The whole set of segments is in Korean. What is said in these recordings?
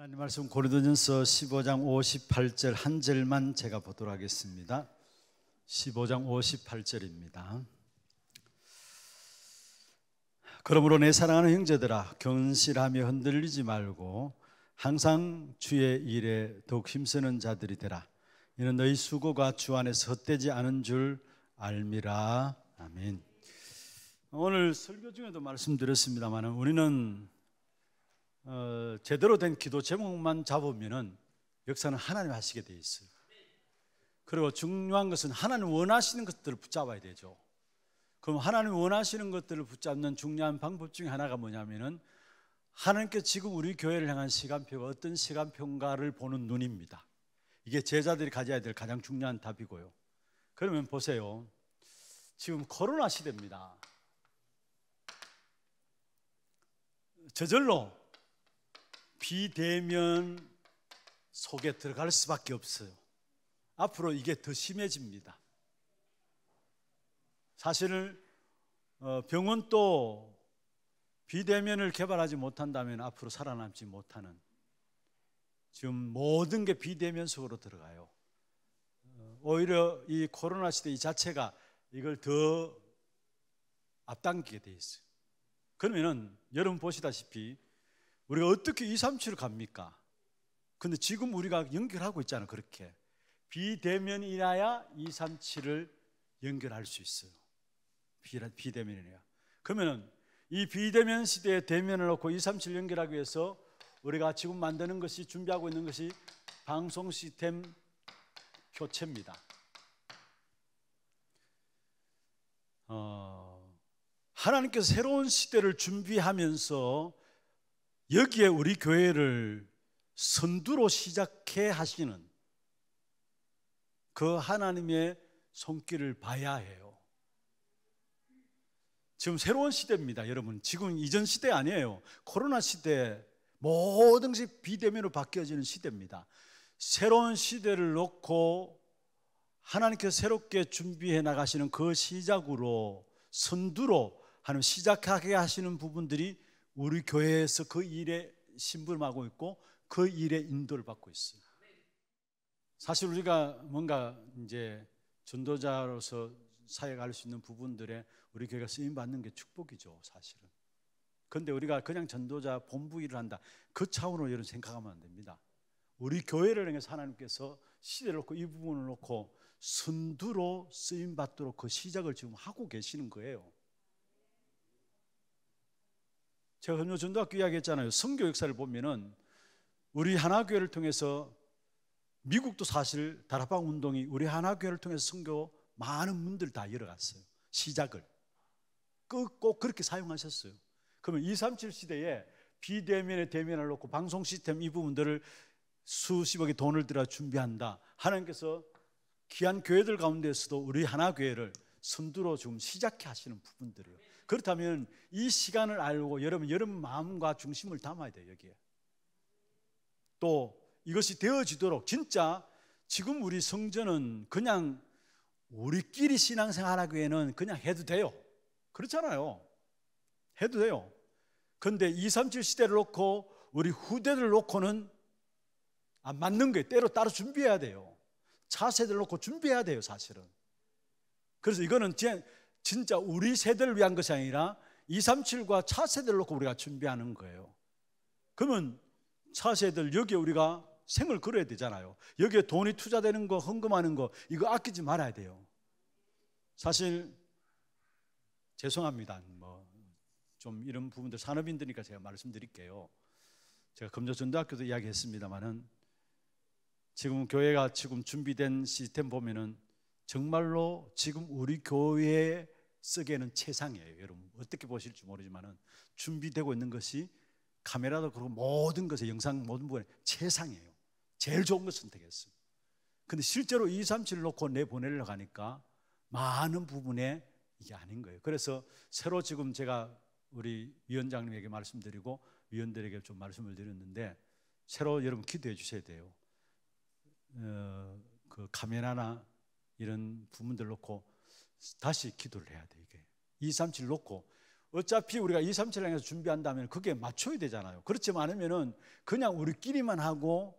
하나님 말씀 고린도전서 15장 58절 한 절만 제가 보도록 하겠습니다. 15장 58절입니다. 그러므로 내 사랑하는 형제들아 견실하며 흔들리지 말고 항상 주의 일에 더욱 힘쓰는 자들이 되라. 이는 너희 수고가 주 안에서 헛되지 않은 줄 알미라. 아멘. 오늘 설교 중에도 말씀드렸습니다만 우리는 어, 제대로 된 기도 제목만 잡으면은 역사는 하나님 하시게 돼 있어요. 그리고 중요한 것은 하나님 원하시는 것들을 붙잡아야 되죠. 그럼 하나님 원하시는 것들을 붙잡는 중요한 방법 중에 하나가 뭐냐면은 하나님께 지금 우리 교회를 향한 시간표가 어떤 시간표인가를 보는 눈입니다. 이게 제자들이 가져야 될 가장 중요한 답이고요. 그러면 보세요. 지금 코로나 시대입니다. 저절로 비대면 속에 들어갈 수밖에 없어요. 앞으로 이게 더 심해집니다. 사실 어, 병원도 비대면을 개발하지 못한다면 앞으로 살아남지 못하는 지금 모든 게 비대면 속으로 들어가요. 어, 오히려 이 코로나 시대 이 자체가 이걸 더 앞당기게 돼 있어요. 그러면은 여러분 보시다시피 우리가 어떻게 2, 3치를 갑니까? 근데 지금 우리가 연결하고 있잖아, 그렇게. 비대면이라야 2, 3치를 연결할 수 있어요. 비대면이라그러면이 비대면 시대에 대면을 놓고 2, 3치를 연결하기 위해서 우리가 지금 만드는 것이 준비하고 있는 것이 방송 시스템 교체입니다. 어, 하나님께서 새로운 시대를 준비하면서 여기에 우리 교회를 선두로 시작해 하시는 그 하나님의 손길을 봐야 해요. 지금 새로운 시대입니다, 여러분. 지금 이전 시대 아니에요. 코로나 시대 모든 것이 비대면으로 바뀌어지는 시대입니다. 새로운 시대를 놓고 하나님께서 새롭게 준비해 나가시는 그 시작으로 선두로 하나 시작하게 하시는 부분들이 우리 교회에서 그 일에 신부름하고 있고 그 일에 인도를 받고 있어요. 사실 우리가 뭔가 이제 전도자로서 사역할 수 있는 부분들에 우리 교회가 쓰임 받는 게 축복이죠, 사실은. 근데 우리가 그냥 전도자 본부 일을 한다. 그 차원으로 여러 생각하면 안 됩니다. 우리 교회를 향해서 하나님께서 시대를 놓고 이 부분을 놓고 선두로 쓰임 받도록 그 시작을 지금 하고 계시는 거예요. 제가 금요 전도학교 이야기했잖아요. 성교 역사를 보면은 우리 하나교회를 통해서 미국도 사실 다락방 운동이 우리 하나교회를 통해서 성교 많은 문들 다 열어갔어요. 시작을 꼭 그렇게 사용하셨어요. 그러면 237 시대에 비대면에 대면을 놓고 방송 시스템 이 부분들을 수십억의 돈을 들여 준비한다. 하나님께서 귀한 교회들 가운데서도 우리 하나교회를 선두로 지금 시작해 하시는 부분들이에요. 그렇다면 이 시간을 알고 여러분 여러분 마음과 중심을 담아야 돼요 여기에 또 이것이 되어지도록 진짜 지금 우리 성전은 그냥 우리끼리 신앙생활하기에는 그냥 해도 돼요 그렇잖아요 해도 돼요 근데 237 시대를 놓고 우리 후대를 놓고는 안 맞는 거예요 때로 따로 준비해야 돼요 차세대를 놓고 준비해야 돼요 사실은 그래서 이거는 진짜 우리 세대를 위한 것이 아니라 237과 차세대를 놓고 우리가 준비하는 거예요. 그러면 차세대를 여기에 우리가 생을 걸어야 되잖아요. 여기에 돈이 투자되는 거, 헌금하는 거, 이거 아끼지 말아야 돼요. 사실, 죄송합니다. 뭐, 좀 이런 부분들 산업인들니까 제가 말씀드릴게요. 제가 금조전도학교도 이야기했습니다만은 지금 교회가 지금 준비된 시스템 보면은 정말로 지금 우리 교회에 쓰기에는 최상이에요. 여러분 어떻게 보실지 모르지만 준비되고 있는 것이 카메라도 그렇고 모든 것에 영상 모든 부분에 최상이에요. 제일 좋은 걸 선택했어요. 근데 실제로 2, 3, 7 놓고 내보내려고 하니까 많은 부분에 이게 아닌 거예요. 그래서 새로 지금 제가 우리 위원장님에게 말씀드리고 위원들에게 좀 말씀을 드렸는데 새로 여러분 기도해 주셔야 돼요. 어, 그 카메라나 이런 부분들 놓고 다시 기도를 해야 돼 이게 237 놓고 어차피 우리가 237 향해서 준비한다면 그게 맞춰야 되잖아요 그렇지 않으면 그냥 우리끼리만 하고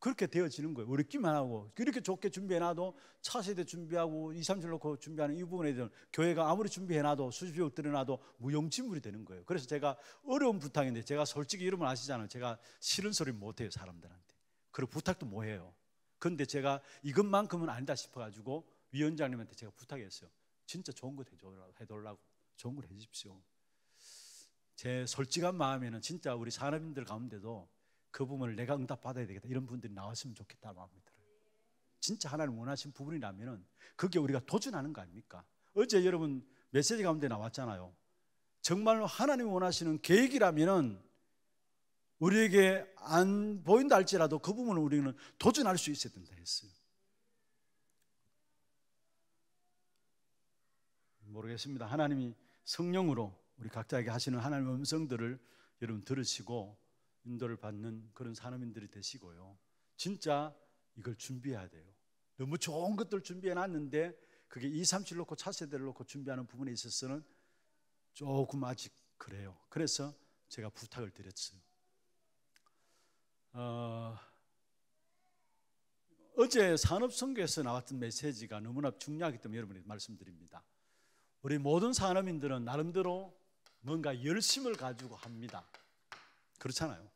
그렇게 되어지는 거예요 우리끼리만 하고 이렇게 좋게 준비해놔도 차세대 준비하고 237 놓고 준비하는 이 부분에 대해서 교회가 아무리 준비해놔도 수십억 들여놔도 무용지물이 되는 거예요 그래서 제가 어려운 부탁인데 제가 솔직히 이름을 아시잖아요 제가 싫은 소리 못해요 사람들한테 그리고 부탁도 뭐해요 근데 제가 이것만큼은 아니다 싶어가지고 위원장님한테 제가 부탁했어요. 진짜 좋은 거 해달라고 좋은 걸 해주십시오. 제 솔직한 마음에는 진짜 우리 산업인들 가운데도 그 부분을 내가 응답받아야 되겠다 이런 분들이 나왔으면 좋겠다 는 마음이 들어요. 진짜 하나님 원하신 부분이라면은 그게 우리가 도전하는 거 아닙니까? 어제 여러분 메시지 가운데 나왔잖아요. 정말로 하나님 원하시는 계획이라면은 우리에게 안 보인다 할지라도 그 부분을 우리는 도전할 수 있어야 된다 했어요. 모르겠습니다. 하나님이 성령으로 우리 각자에게 하시는 하나님의 음성들을 여러분 들으시고 인도를 받는 그런 산업인들이 되시고요. 진짜 이걸 준비해야 돼요. 너무 좋은 것들 준비해 놨는데 그게 2, 3, 7 놓고 차세대를 놓고 준비하는 부분에 있어서는 조금 아직 그래요. 그래서 제가 부탁을 드렸어요. 어, 제 산업선교에서 나왔던 메시지가 너무나 중요하기 때문에 여러분에게 말씀드립니다. 우리 모든 산업인들은 나름대로 뭔가 열심을 가지고 합니다. 그렇잖아요.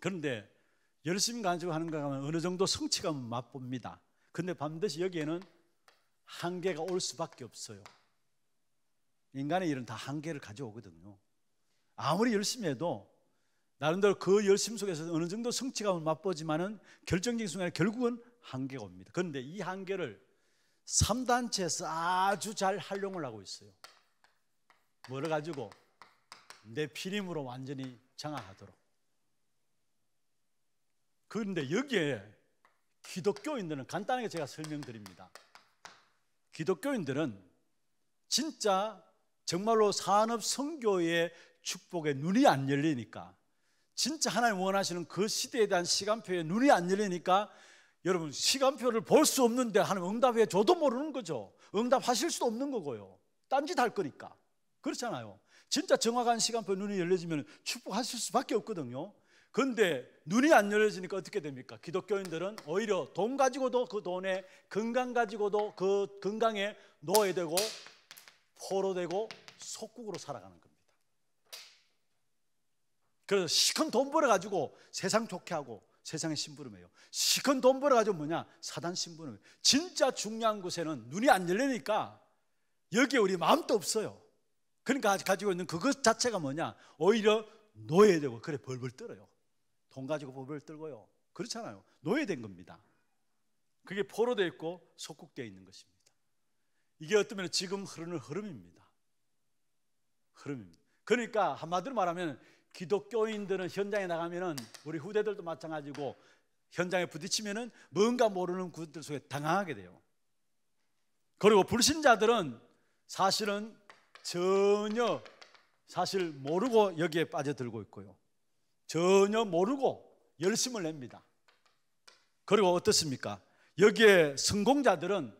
그런데 열심 가지고 하는 거 하면 어느 정도 성취감은 맛봅니다. 근데 반드시 여기에는 한계가 올 수밖에 없어요. 인간의 일은 다 한계를 가져오거든요. 아무리 열심히 해도 나름대로 그 열심 속에서 어느 정도 성취감을 맛보지만은 결정적인 순간에 결국은 한계가 옵니다. 그런데 이 한계를 3단체에서 아주 잘 활용을 하고 있어요. 뭐 가지고 내 피림으로 완전히 장악하도록. 그런데 여기에 기독교인들은 간단하게 제가 설명드립니다. 기독교인들은 진짜 정말로 산업 성교의 축복에 눈이 안 열리니까 진짜 하나님 원하시는 그 시대에 대한 시간표에 눈이 안 열리니까 여러분 시간표를 볼 수 없는데 하나님 응답해 줘도 모르는 거죠. 응답하실 수도 없는 거고요. 딴짓 할 거니까. 그렇잖아요. 진짜 정확한 시간표 눈이 열려지면 축복하실 수밖에 없거든요. 근데 눈이 안 열려지니까 어떻게 됩니까? 기독교인들은 오히려 돈 가지고도 그 돈에 건강 가지고도 그 건강에 노예되고 포로되고 속국으로 살아가는 거예요. 그래서 시큰 돈 벌어가지고 세상 좋게 하고 세상에심부름해요 시큰 돈 벌어가지고 뭐냐? 사단 심부름. 진짜 중요한 곳에는 눈이 안 열리니까 여기에 우리 마음도 없어요. 그러니까 가지고 있는 그것 자체가 뭐냐? 오히려 노예되고 그래 벌벌 떨어요. 돈 가지고 벌벌 떨고요. 그렇잖아요. 노예된 겁니다. 그게 포로되어 있고 속국되어 있는 것입니다. 이게 어떤 면 지금 흐르는 흐름입니다. 흐름입니다. 그러니까 한마디로 말하면 기독교인들은 현장에 나가면은 우리 후대들도 마찬가지고 현장에 부딪히면은 뭔가 모르는 군들 속에 당황하게 돼요. 그리고 불신자들은 사실은 전혀 사실 모르고 여기에 빠져들고 있고요. 전혀 모르고 열심을 냅니다. 그리고 어떻습니까? 여기에 성공자들은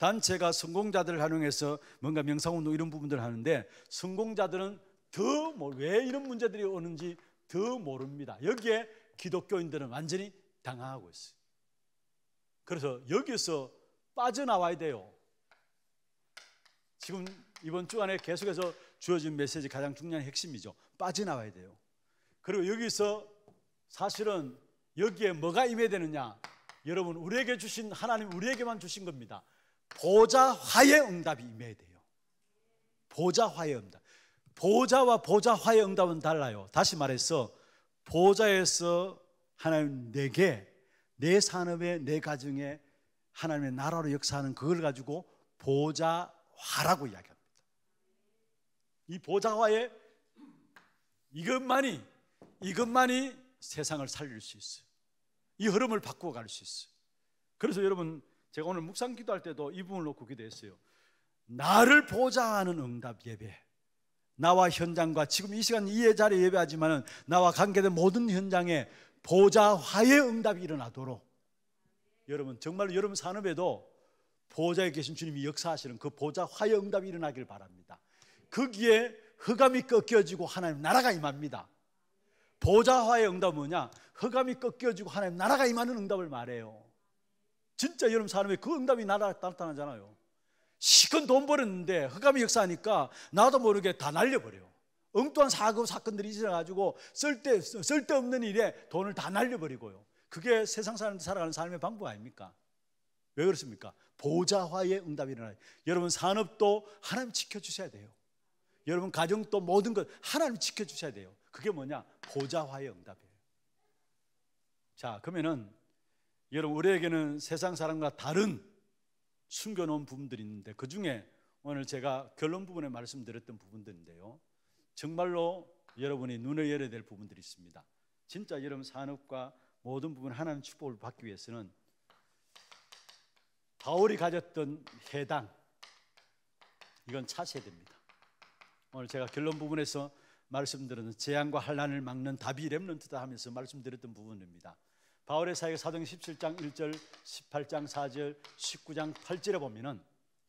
단체가 성공자들을 활용해서 뭔가 명상운동 이런 부분들을 하는데 성공자들은 더왜 이런 문제들이 오는지 더 모릅니다. 여기에 기독교인들은 완전히 당황하고 있어요. 그래서 여기서 빠져나와야 돼요. 지금 이번 주 안에 계속해서 주어진 메시지 가장 중요한 핵심이죠. 빠져나와야 돼요. 그리고 여기서 사실은 여기에 뭐가 임해야 되느냐? 여러분, 우리에게 주신 하나님 우리에게만 주신 겁니다. 보좌화의 응답이 임해야 돼요. 보좌화의 응답. 보좌와 보좌화의 응답은 달라요. 다시 말해서 보좌에서 하나님 내게 내 산업에 내 가정에 하나님의 나라로 역사하는 그걸 가지고 보좌화라고 이야기합니다. 이 보좌화의 이것만이 이것만이 세상을 살릴 수 있어요. 이 흐름을 바꾸어 갈 수 있어요. 그래서 여러분 제가 오늘 묵상 기도할 때도 이 부분을 놓고 기도했어요. 나를 보장하는 응답 예배. 나와 현장과 지금 이 시간 이 자리에 예배하지만 나와 관계된 모든 현장에 보좌화의 응답이 일어나도록 여러분 정말로 여러분 산업에도 보좌에 계신 주님이 역사하시는 그 보좌화의 응답이 일어나길 바랍니다. 거기에 흑암이 꺾여지고 하나님 나라가 임합니다. 보좌화의 응답 뭐냐? 흑암이 꺾여지고 하나님 나라가 임하는 응답을 말해요. 진짜 여러분 사람의 그 응답이 나라 나타나잖아요. 시큰 돈 벌었는데 흑암이 역사하니까 나도 모르게 다 날려버려요. 엉뚱한 사고 사건들이 있어가지고 쓸데 쓸데없는 일에 돈을 다 날려버리고요. 그게 세상 사람 살아가는 삶의 방법 아닙니까? 왜 그렇습니까? 보좌화의 응답이 일어나요. 여러분 산업도 하나님 지켜주셔야 돼요. 여러분 가정도 모든 것 하나님 지켜주셔야 돼요. 그게 뭐냐? 보좌화의 응답이에요. 자 그러면은 여러분 우리에게는 세상 사람과 다른 숨겨놓은 부분들이 있는데 그 중에 오늘 제가 결론 부분에 말씀드렸던 부분들인데요. 정말로 여러분이 눈을 열어야 될 부분들이 있습니다. 진짜 여러분 산업과 모든 부분 하나님 축복을 받기 위해서는 바울이 가졌던 해당 이건 차세됩니다. 오늘 제가 결론 부분에서 말씀드렸던 재앙과 환란을 막는 답이 렘런트다 하면서 말씀드렸던 부분입니다. 바울의 사역 사도 17장 1절, 18장 4절, 19장 8절에 보면은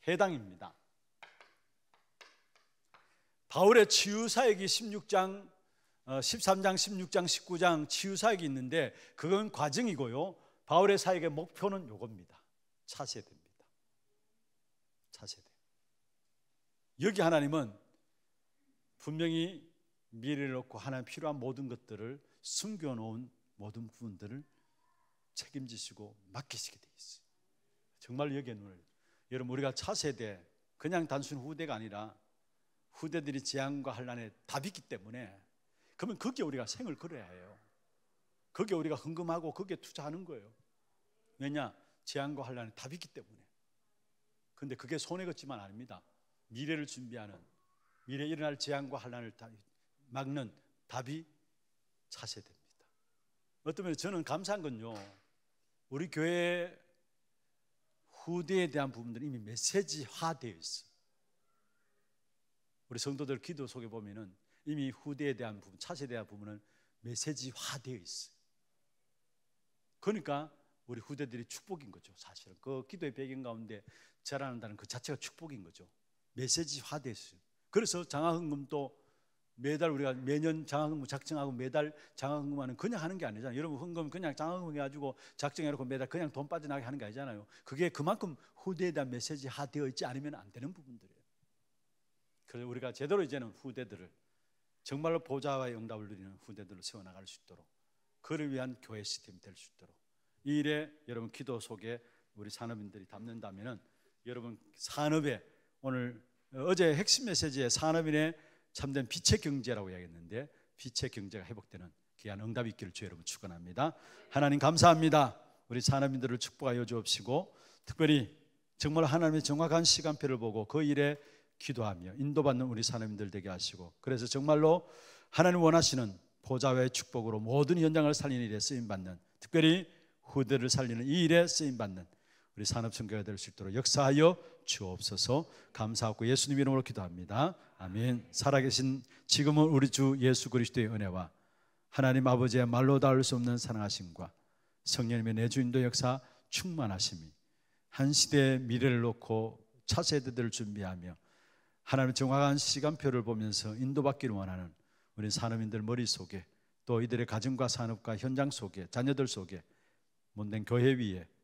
해당입니다. 바울의 치유 사역이 16장 13장, 16장, 19장 치유 사역이 있는데 그건 과정이고요. 바울의 사역의 목표는 요겁니다. 차세대입니다. 차세대. 여기 하나님은 분명히 미래를 놓고 하나님 필요한 모든 것들을 숨겨놓은 모든 부분들을 책임지시고 맡기시게 돼 있어요. 정말 여기에 눈을 여러분 우리가 차세대 그냥 단순 후대가 아니라 후대들이 재앙과 환란에 답이 기 때문에 그러면 거기에 우리가 생을 걸어야 해요. 거기에 우리가 헌금하고 거기에 투자하는 거예요. 왜냐? 재앙과 환란에 답이 기 때문에. 근데 그게 손해 걷지만 아닙니다. 미래를 준비하는 미래 일어날 재앙과 환란을 막는 답이 차세대입니다. 어떤 면 저는 감사한 건요. 우리 교회 후대에 대한 부분들은 이미 메시지화 되어 있어. 우리 성도들 기도 속에 보면은 이미 후대에 대한 부분, 차세에 대한 부분은 메시지화 되어 있어. 그러니까 우리 후대들이 축복인 거죠. 사실은 그 기도의 배경 가운데 자라난다는 그 자체가 축복인 거죠. 메시지화 되어 있어요. 그래서 장하금도 매달 우리가 매년 장학금 작정하고 매달 장학금만은 그냥 하는 게 아니잖아요. 여러분 헌금 그냥 장학금 해가지고 작정해놓고 매달 그냥 돈 빠져나게 하는 게 아니잖아요. 그게 그만큼 후대에 대한 메시지화 되어 있지 않으면 안 되는 부분들이에요. 그래서 우리가 제대로 이제는 후대들을 정말로 보좌와의 응답을 드리는 후대들로 세워나갈 수 있도록 그를 위한 교회 시스템이 될 수 있도록 이 일에 여러분 기도 속에 우리 산업인들이 담는다면은 여러분 산업에 오늘 어제 핵심 메시지에 산업인의 참된 빛의 경제라고 이야기했는데 빛의 경제가 회복되는 귀한 응답 이 있기를 주 여러분 축원합니다. 하나님 감사합니다. 우리 산업인들을 축복하여 주옵시고 특별히 정말 하나님의 정확한 시간표를 보고 그 일에 기도하며 인도받는 우리 산업인들 되게 하시고 그래서 정말로 하나님 원하시는 보좌의 축복으로 모든 현장을 살리는 일에 쓰임 받는 특별히 후대를 살리는 이 일에 쓰임 받는 우리 산업 성교가 될수 있도록 역사하여 주옵소서. 감사하고 예수님 이름으로 기도합니다. 아멘. 살아계신 지금은 우리 주 예수 그리스도의 은혜와 하나님 아버지의 말로 닿을 수 없는 사랑하심과 성령님의 내주인도 역사 충만하심이 한 시대의 미래를 놓고 차세대들을 준비하며 하나님의 정확한 시간표를 보면서 인도받기를 원하는 우리 산업인들 머릿속에 또 이들의 가정과 산업과 현장 속에 자녀들 속에 못된 교회 위에